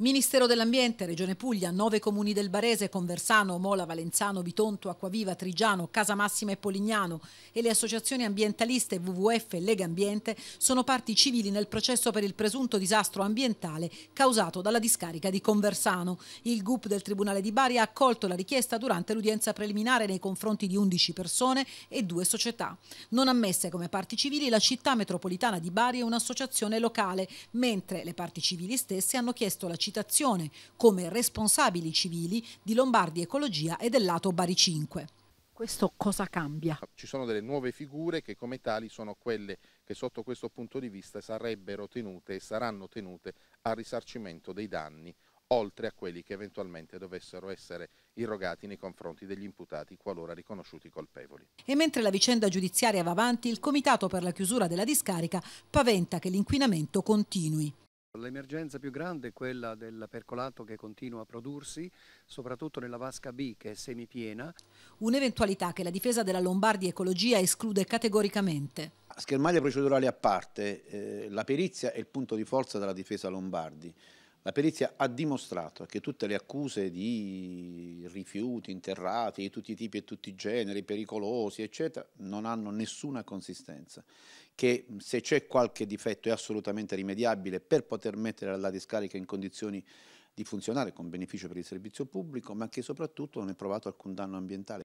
Ministero dell'Ambiente, Regione Puglia, nove comuni del Barese, Conversano, Mola, Valenzano, Bitonto, Acquaviva, Trigiano, Casamassima e Polignano e le associazioni ambientaliste WWF e Lega Ambiente sono parti civili nel processo per il presunto disastro ambientale causato dalla discarica di Conversano. Il GUP del Tribunale di Bari ha accolto la richiesta durante l'udienza preliminare nei confronti di 11 persone e due società. Non ammesse come parti civili la città metropolitana di Bari e un'associazione locale, mentre le parti civili stesse hanno chiesto la città esercitazione come responsabili civili di Lombardi Ecologia e del lato Bari 5. Questo cosa cambia? Ci sono delle nuove figure che come tali sono quelle che sotto questo punto di vista sarebbero tenute e saranno tenute al risarcimento dei danni oltre a quelli che eventualmente dovessero essere irrogati nei confronti degli imputati qualora riconosciuti colpevoli. E mentre la vicenda giudiziaria va avanti, il Comitato per la chiusura della discarica paventa che l'inquinamento continui. L'emergenza più grande è quella del percolato che continua a prodursi, soprattutto nella vasca B che è semipiena. Un'eventualità che la difesa della Lombardia Ecologia esclude categoricamente. Schermaglie procedurali a parte, eh, la perizia è il punto di forza della difesa Lombardi. La perizia ha dimostrato che tutte le accuse di rifiuti interrati di tutti i tipi e tutti i generi, pericolosi, eccetera, non hanno nessuna consistenza. Che se c'è qualche difetto è assolutamente rimediabile per poter mettere la discarica in condizioni di funzionare con beneficio per il servizio pubblico, ma che soprattutto non è provato alcun danno ambientale.